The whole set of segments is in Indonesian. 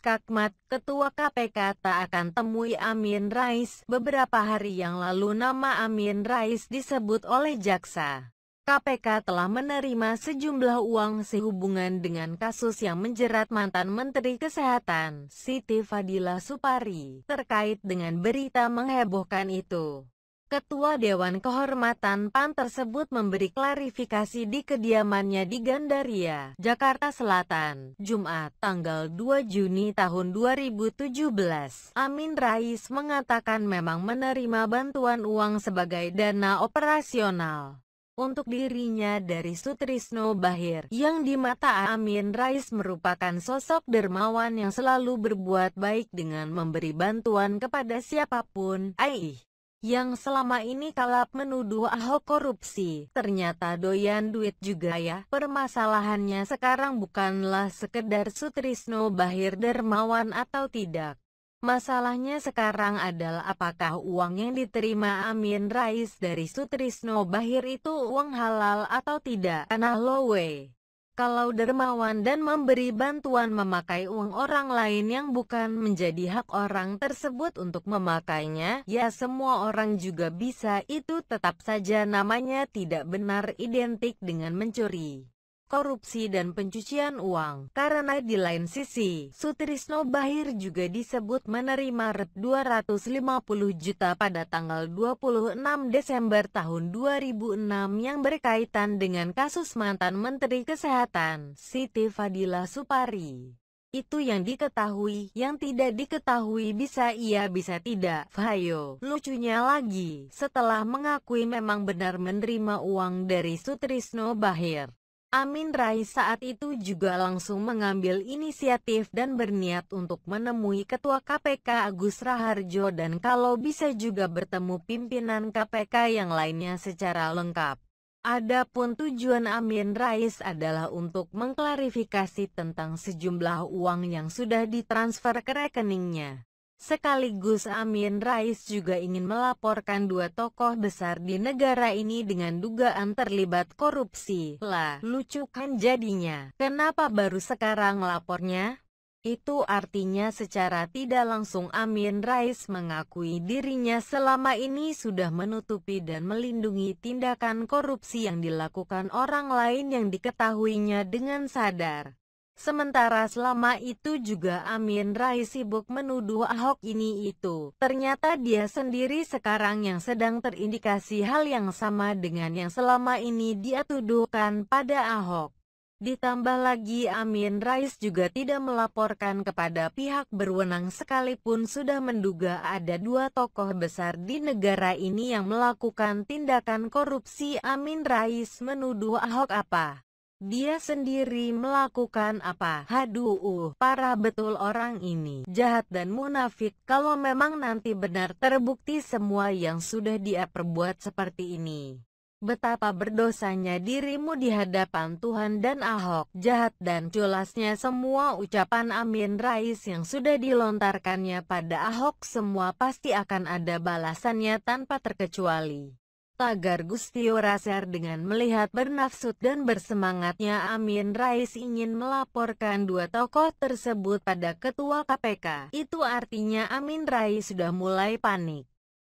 Kakmat, Ketua KPK tak akan temui Amin Rais. Beberapa hari yang lalu nama Amin Rais disebut oleh jaksa. KPK telah menerima sejumlah uang sehubungan dengan kasus yang menjerat mantan Menteri Kesehatan, Siti Fadila Supari, terkait dengan berita menghebohkan itu. Ketua Dewan Kehormatan PAN tersebut memberi klarifikasi di kediamannya di Gandaria, Jakarta Selatan, Jumat, tanggal 2 Juni tahun 2017. Amin Rais mengatakan memang menerima bantuan uang sebagai dana operasional untuk dirinya dari Sutrisno Bahir, yang di mata Amin Rais merupakan sosok dermawan yang selalu berbuat baik dengan memberi bantuan kepada siapapun, Aih yang selama ini kalap menuduh Ahok korupsi. Ternyata doyan duit juga ya. Permasalahannya sekarang bukanlah sekedar Sutrisno Bahir dermawan atau tidak. Masalahnya sekarang adalah apakah uang yang diterima Amin Rais dari Sutrisno Bahir itu uang halal atau tidak. Karena Lowe kalau dermawan dan memberi bantuan memakai uang orang lain yang bukan menjadi hak orang tersebut untuk memakainya, ya semua orang juga bisa itu tetap saja namanya tidak benar identik dengan mencuri korupsi dan pencucian uang. Karena di lain sisi, Sutrisno Bahir juga disebut menerima Rp 250 juta pada tanggal 26 Desember tahun 2006 yang berkaitan dengan kasus mantan Menteri Kesehatan, Siti Fadila Supari. Itu yang diketahui, yang tidak diketahui bisa iya bisa tidak. Fayo, lucunya lagi, setelah mengakui memang benar menerima uang dari Sutrisno Bahir, Amin Rais saat itu juga langsung mengambil inisiatif dan berniat untuk menemui Ketua KPK Agus Raharjo dan kalau bisa juga bertemu pimpinan KPK yang lainnya secara lengkap. Adapun tujuan Amin Rais adalah untuk mengklarifikasi tentang sejumlah uang yang sudah ditransfer ke rekeningnya. Sekaligus Amin Rais juga ingin melaporkan dua tokoh besar di negara ini dengan dugaan terlibat korupsi. Lah, lucu kan jadinya. Kenapa baru sekarang lapornya? Itu artinya secara tidak langsung Amin Rais mengakui dirinya selama ini sudah menutupi dan melindungi tindakan korupsi yang dilakukan orang lain yang diketahuinya dengan sadar. Sementara selama itu juga Amin Rais sibuk menuduh Ahok ini itu. Ternyata dia sendiri sekarang yang sedang terindikasi hal yang sama dengan yang selama ini dia tuduhkan pada Ahok. Ditambah lagi Amin Rais juga tidak melaporkan kepada pihak berwenang sekalipun sudah menduga ada dua tokoh besar di negara ini yang melakukan tindakan korupsi Amin Rais menuduh Ahok apa dia sendiri melakukan apa? Haduh, parah betul orang ini. Jahat dan munafik kalau memang nanti benar terbukti semua yang sudah dia perbuat seperti ini. Betapa berdosanya dirimu di hadapan Tuhan dan Ahok, jahat dan culasnya semua ucapan Amin Rais yang sudah dilontarkannya pada Ahok semua pasti akan ada balasannya tanpa terkecuali. Tagar Gustio Raser dengan melihat bernafsu dan bersemangatnya Amin Rais ingin melaporkan dua tokoh tersebut pada Ketua KPK. Itu artinya Amin Rais sudah mulai panik.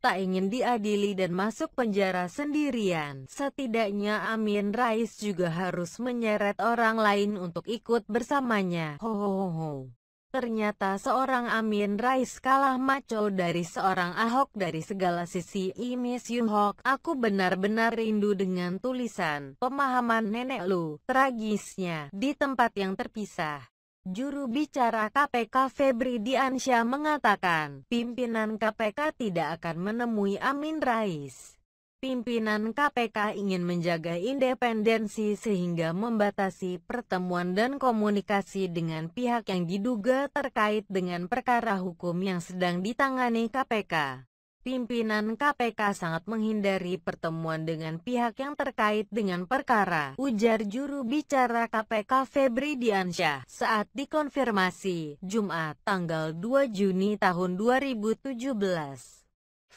Tak ingin diadili dan masuk penjara sendirian. Setidaknya Amin Rais juga harus menyeret orang lain untuk ikut bersamanya. Hohoho. Ternyata seorang Amin Rais kalah maco dari seorang Ahok dari segala sisi Imis you, Hok. Aku benar-benar rindu dengan tulisan pemahaman nenek lu. Tragisnya, di tempat yang terpisah. Juru bicara KPK Febri Diansyah mengatakan, pimpinan KPK tidak akan menemui Amin Rais. Pimpinan KPK ingin menjaga independensi sehingga membatasi pertemuan dan komunikasi dengan pihak yang diduga terkait dengan perkara hukum yang sedang ditangani KPK. Pimpinan KPK sangat menghindari pertemuan dengan pihak yang terkait dengan perkara, ujar juru bicara KPK Febri Diansyah saat dikonfirmasi Jumat tanggal 2 Juni tahun 2017.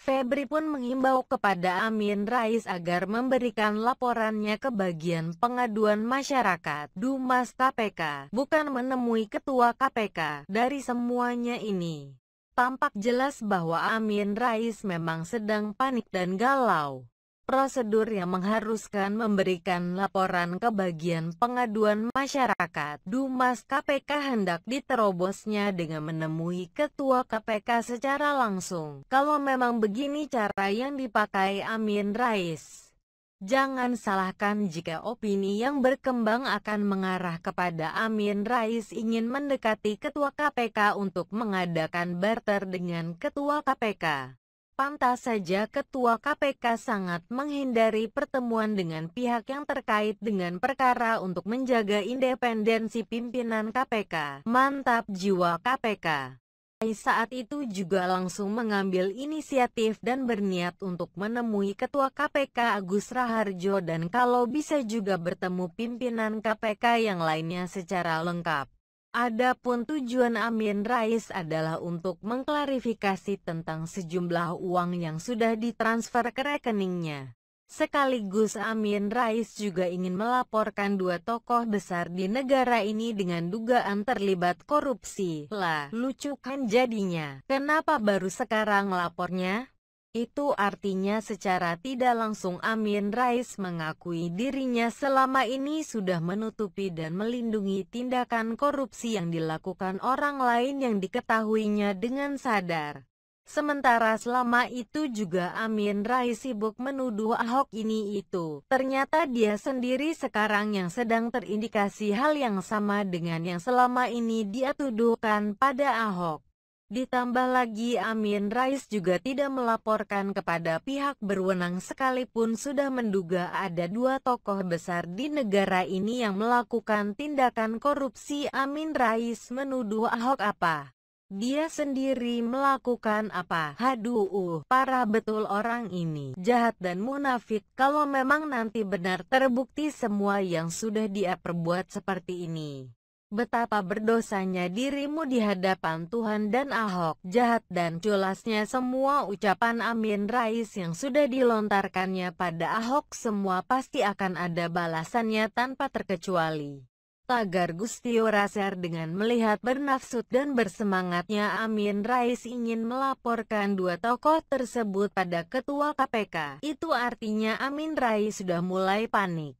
Febri pun mengimbau kepada Amin Rais agar memberikan laporannya ke bagian pengaduan masyarakat Dumas KPK, bukan menemui ketua KPK. Dari semuanya ini, tampak jelas bahwa Amin Rais memang sedang panik dan galau prosedur yang mengharuskan memberikan laporan ke bagian pengaduan masyarakat. Dumas KPK hendak diterobosnya dengan menemui ketua KPK secara langsung. Kalau memang begini cara yang dipakai Amin Rais. Jangan salahkan jika opini yang berkembang akan mengarah kepada Amin Rais ingin mendekati Ketua KPK untuk mengadakan barter dengan Ketua KPK. Pantas saja Ketua KPK sangat menghindari pertemuan dengan pihak yang terkait dengan perkara untuk menjaga independensi pimpinan KPK. Mantap jiwa KPK. Saat itu juga langsung mengambil inisiatif dan berniat untuk menemui Ketua KPK Agus Raharjo dan kalau bisa juga bertemu pimpinan KPK yang lainnya secara lengkap. Adapun tujuan Amin Rais adalah untuk mengklarifikasi tentang sejumlah uang yang sudah ditransfer ke rekeningnya. Sekaligus Amin Rais juga ingin melaporkan dua tokoh besar di negara ini dengan dugaan terlibat korupsi. Lah, lucu kan jadinya. Kenapa baru sekarang lapornya? Itu artinya secara tidak langsung Amin Rais mengakui dirinya selama ini sudah menutupi dan melindungi tindakan korupsi yang dilakukan orang lain yang diketahuinya dengan sadar. Sementara selama itu juga Amin Rais sibuk menuduh Ahok ini itu. Ternyata dia sendiri sekarang yang sedang terindikasi hal yang sama dengan yang selama ini dia tuduhkan pada Ahok. Ditambah lagi Amin Rais juga tidak melaporkan kepada pihak berwenang sekalipun sudah menduga ada dua tokoh besar di negara ini yang melakukan tindakan korupsi Amin Rais menuduh Ahok apa? Dia sendiri melakukan apa? Haduh, uh, parah betul orang ini. Jahat dan munafik kalau memang nanti benar terbukti semua yang sudah dia perbuat seperti ini. Betapa berdosanya dirimu di hadapan Tuhan dan Ahok, jahat dan culasnya semua ucapan Amin Rais yang sudah dilontarkannya pada Ahok semua pasti akan ada balasannya tanpa terkecuali. Tagar Gustio Raser dengan melihat bernafsut dan bersemangatnya Amin Rais ingin melaporkan dua tokoh tersebut pada Ketua KPK. Itu artinya Amin Rais sudah mulai panik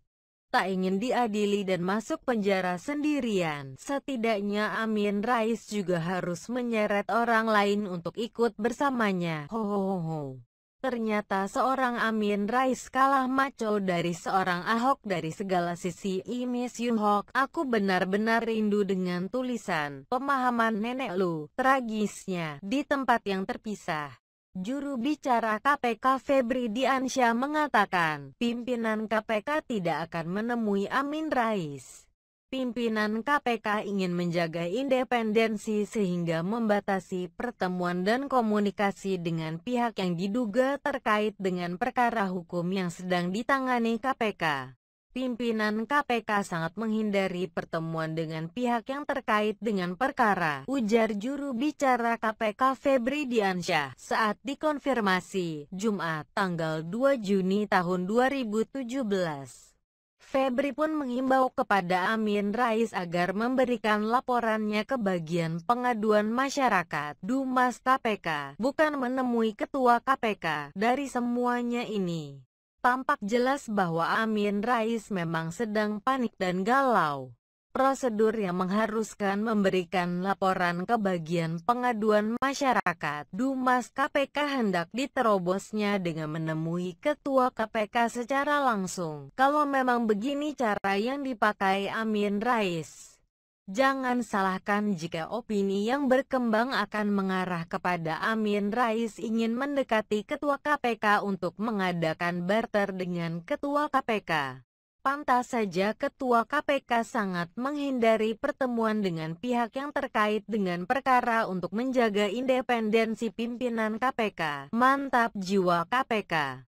tak ingin diadili dan masuk penjara sendirian. Setidaknya Amin Rais juga harus menyeret orang lain untuk ikut bersamanya. Ho ho ho. Ternyata seorang Amin Rais kalah maco dari seorang Ahok dari segala sisi miss you Hok. Aku benar-benar rindu dengan tulisan pemahaman nenek lu. Tragisnya, di tempat yang terpisah. Juru bicara KPK Febri Diansyah mengatakan, pimpinan KPK tidak akan menemui Amin Rais. Pimpinan KPK ingin menjaga independensi sehingga membatasi pertemuan dan komunikasi dengan pihak yang diduga terkait dengan perkara hukum yang sedang ditangani KPK. Pimpinan KPK sangat menghindari pertemuan dengan pihak yang terkait dengan perkara, ujar juru bicara KPK Febri Diansyah saat dikonfirmasi Jumat tanggal 2 Juni tahun 2017. Febri pun mengimbau kepada Amin Rais agar memberikan laporannya ke bagian pengaduan masyarakat Dumas KPK, bukan menemui Ketua KPK dari semuanya ini. Tampak jelas bahwa Amin Rais memang sedang panik dan galau. Prosedur yang mengharuskan memberikan laporan ke bagian pengaduan masyarakat Dumas KPK hendak diterobosnya dengan menemui ketua KPK secara langsung. Kalau memang begini cara yang dipakai Amin Rais, Jangan salahkan jika opini yang berkembang akan mengarah kepada Amin Rais ingin mendekati Ketua KPK untuk mengadakan barter dengan Ketua KPK. Pantas saja Ketua KPK sangat menghindari pertemuan dengan pihak yang terkait dengan perkara untuk menjaga independensi pimpinan KPK. Mantap jiwa KPK!